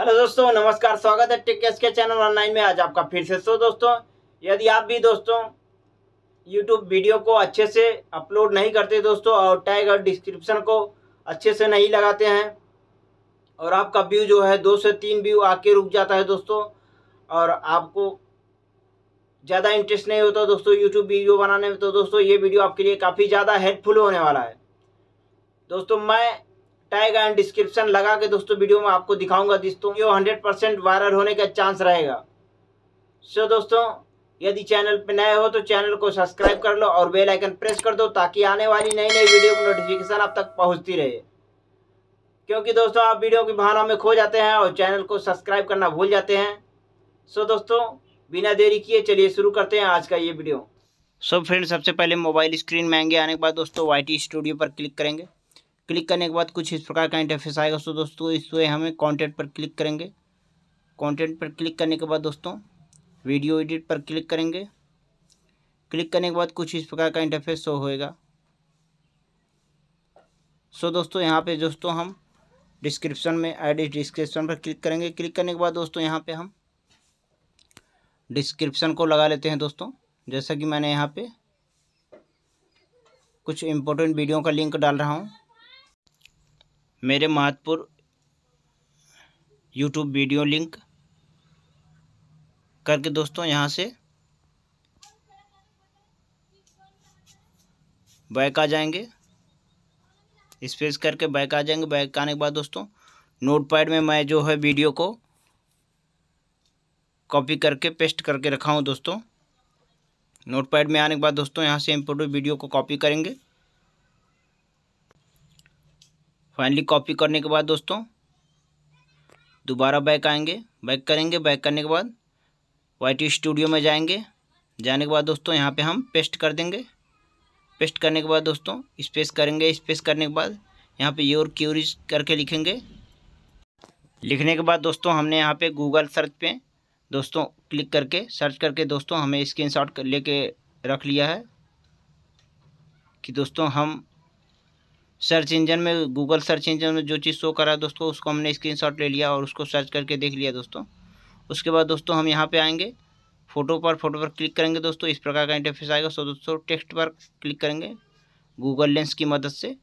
hello दोस्तों नमस्कार स्वागत है टेक के चैनल ऑनलाइन में आज आपका फिर से सो दोस्तों यदि आप भी दोस्तों यूट्यूब वीडियो को अच्छे से अपलोड नहीं करते दोस्तों और टैग और डिस्क्रिप्शन को अच्छे से नहीं लगाते हैं और आपका व्यू जो है दो से तीन व्यू आके रुक जाता है दोस्तों और आपको ज़्यादा इंटरेस्ट नहीं होता दोस्तों यूट्यूब वीडियो बनाने में तो दोस्तों ये वीडियो आपके लिए काफ़ी ज़्यादा हेल्पफुल होने वाला है दोस्तों मैं टैग एंड डिस्क्रिप्शन लगा के दोस्तों वीडियो में आपको दिखाऊंगा दोस्तों ये हंड्रेड परसेंट वायरल होने का चांस रहेगा सो so, दोस्तों यदि चैनल पर नए हो तो चैनल को सब्सक्राइब कर लो और बेल आइकन प्रेस कर दो ताकि आने वाली नई नई वीडियो की नोटिफिकेशन आप तक पहुंचती रहे क्योंकि दोस्तों आप वीडियो की भावना में खो जाते हैं और चैनल को सब्सक्राइब करना भूल जाते हैं सो दोस्तों बिना देरी किए चलिए शुरू करते हैं आज का ये वीडियो सो so फ्रेंड सबसे पहले मोबाइल स्क्रीन में आएंगे आने के बाद दोस्तों वाई टी स्टूडियो पर क्लिक करेंगे क्लिक करने के बाद कुछ इस प्रकार का इंटरफेस आएगा सो दोस्तों इस वे हमें कॉन्टेंट पर क्लिक करेंगे कॉन्टेंट पर क्लिक करने के बाद दोस्तों वीडियो एडिट पर क्लिक करेंगे क्लिक करने के बाद कुछ इस प्रकार का इंटरफेस शो होएगा सो दोस्तों यहाँ पे दोस्तों हम डिस्क्रिप्शन में एड डिस्क्रिप्शन पर क्लिक करेंगे क्लिक करने के बाद दोस्तों यहाँ पे हम डिस्क्रिप्शन को लगा लेते हैं दोस्तों जैसा कि मैंने यहाँ पे कुछ इम्पोर्टेंट वीडियो का लिंक डाल रहा हूँ मेरे महत्वपूर्ण यूट्यूब वीडियो लिंक करके दोस्तों यहाँ से बैक आ जाएंगे स्पेस करके बैक आ जाएंगे बैक आने के बाद दोस्तों नोटपैड में मैं जो है वीडियो को कॉपी करके पेस्ट करके रखा हूँ दोस्तों नोटपैड में आने के बाद दोस्तों यहाँ से इम्पोर्टेड वीडियो को कॉपी करेंगे फाइनली कॉपी करने के बाद दोस्तों दोबारा बैक आएंगे बैक करेंगे बैक करने के बाद टी स्टूडियो में जाएंगे जाने के बाद दोस्तों यहाँ पे हम पेस्ट कर देंगे पेस्ट करने के बाद दोस्तों स्पेस करेंगे स्पेस करने के बाद यहाँ पे योर क्यूरीज करके लिखेंगे लिखने के बाद दोस्तों हमने यहाँ पे गूगल सर्च पे दोस्तों क्लिक करके सर्च करके दोस्तों हमें स्क्रीन शॉट लेके रख लिया है कि दोस्तों हम सर्च इंजन में गूगल सर्च इंजन में जो चीज़ शो करा दोस्तों उसको हमने स्क्रीन ले लिया और उसको सर्च करके देख लिया दोस्तों उसके बाद दोस्तों हम यहाँ पर आएँगे फ़ोटो पर फोटो पर क्लिक करेंगे दोस्तों इस प्रकार का इंटरफेस आएगा सो दोस्तों टेक्स्ट पर क्लिक करेंगे गूगल लेंस की मदद से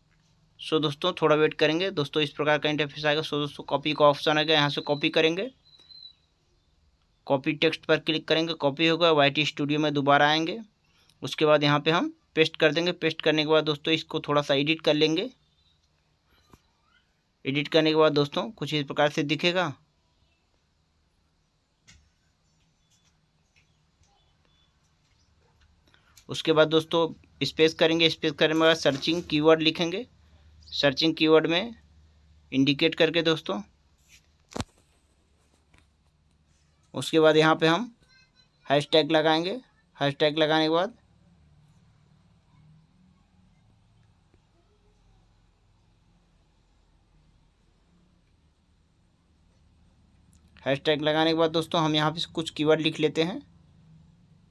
सो दोस्तों थोड़ा वेट करेंगे दोस्तों इस प्रकार का इंटरफेस आएगा सो दोस्तों कॉपी का ऑप्शन आएगा यहाँ से कॉपी करेंगे कॉपी टेक्स्ट पर क्लिक करेंगे कॉपी होगा वाई टी स्टूडियो में दोबारा आएंगे उसके बाद यहाँ पर हम पेस्ट कर देंगे पेस्ट करने के बाद दोस्तों इसको थोड़ा सा एडिट कर लेंगे एडिट करने के बाद दोस्तों कुछ इस प्रकार से दिखेगा उसके बाद दोस्तों स्पेस करेंगे स्पेस करने के बाद सर्चिंग कीवर्ड लिखेंगे सर्चिंग कीवर्ड में इंडिकेट करके दोस्तों उसके बाद यहाँ पे हम हैशटैग लगाएंगे हैशटैग लगाने के बाद हैश टैग लगाने के बाद दोस्तों हम यहाँ पे कुछ कीवर्ड लिख लेते हैं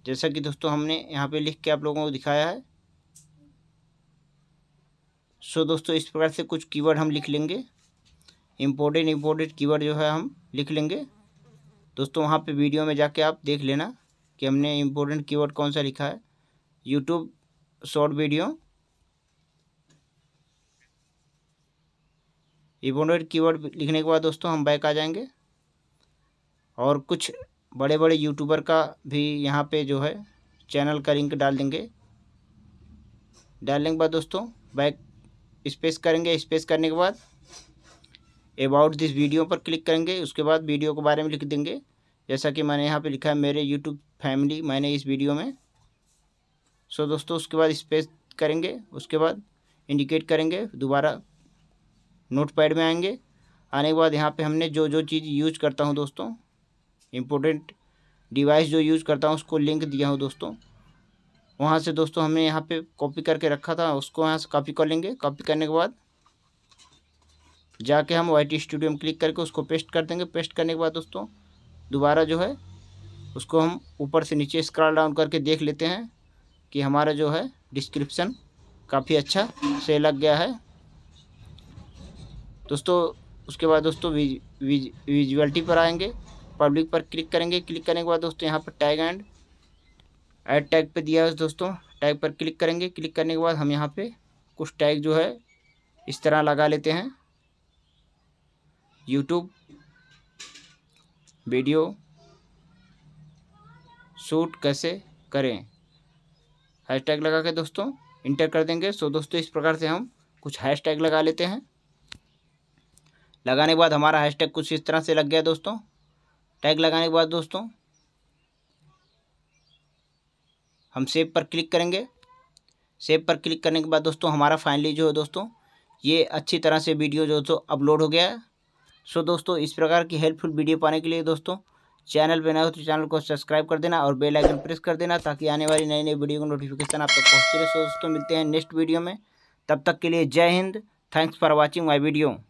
जैसा कि दोस्तों हमने यहाँ पे लिख के आप लोगों को दिखाया है सो दोस्तों इस प्रकार से कुछ कीवर्ड हम लिख लेंगे इम्पोर्टेंट इम्पोर्टेंट कीवर्ड जो है हम लिख लेंगे दोस्तों वहाँ पे वीडियो में जाके आप देख लेना कि हमने इम्पोर्टेंट कीवर्ड कौन सा लिखा है YouTube short video important keyword लिखने के बाद दोस्तों हम बैक आ जाएंगे और कुछ बड़े बड़े यूट्यूबर का भी यहाँ पे जो है चैनल का लिंक डाल देंगे डालने के बाद दोस्तों बैक स्पेस करेंगे स्पेस करने के बाद अबाउट दिस वीडियो पर क्लिक करेंगे उसके बाद वीडियो के बारे में लिख देंगे जैसा कि मैंने यहाँ पे लिखा है मेरे यूट्यूब फैमिली मैंने इस वीडियो में सो दोस्तों उसके बाद स्पेस करेंगे उसके बाद इंडिकेट करेंगे दोबारा नोट पैड में आएंगे आने के बाद यहाँ पे हमने जो जो चीज़ यूज करता हूँ दोस्तों इम्पोर्टेंट डिवाइस जो यूज़ करता हूँ उसको लिंक दिया हूँ दोस्तों वहाँ से दोस्तों हमने यहाँ पे कॉपी करके रखा था उसको यहाँ से कॉपी कर लेंगे कॉपी करने के बाद जाके हम वाई टी स्टूडियो में क्लिक करके उसको पेस्ट कर देंगे पेस्ट करने के बाद दोस्तों दोबारा जो है उसको हम ऊपर से नीचे स्क्रॉल डाउन करके देख लेते हैं कि हमारा जो है डिस्क्रिप्शन काफ़ी अच्छा से लग गया है दोस्तों उसके बाद दोस्तों विज, विज, विजुअलिटी पर आएंगे पब्लिक पर क्लिक करेंगे क्लिक करने के बाद दोस्तों यहाँ पर टैग एंड ऐड टैग पर दिया है दोस्तों टैग पर क्लिक करेंगे क्लिक करने के बाद हम यहाँ पे कुछ टैग जो है इस तरह लगा लेते हैं यूट्यूब वीडियो शूट कैसे करें हैशटैग लगा के दोस्तों इंटर कर देंगे सो दोस्तों इस प्रकार से हम कुछ हैशटैग लगा लेते हैं लगाने के बाद हमारा हैशटैग कुछ इस तरह से लग गया दोस्तों टैग लगाने के बाद दोस्तों हम सेव पर क्लिक करेंगे सेव पर क्लिक करने के बाद दोस्तों हमारा फाइनली जो है दोस्तों ये अच्छी तरह से वीडियो जो दोस्तों अपलोड हो गया है सो दोस्तों इस प्रकार की हेल्पफुल वीडियो पाने के लिए दोस्तों चैनल पर नए हो तो चैनल को सब्सक्राइब कर देना और बेल आइकन प्रेस कर देना ताकि आने वाली नई नई वीडियो को नोटिफिकेशन आप तक पहुँचते रहे सो दोस्तों मिलते हैं नेक्स्ट वीडियो में तब तक के लिए जय हिंद thanks for watching my video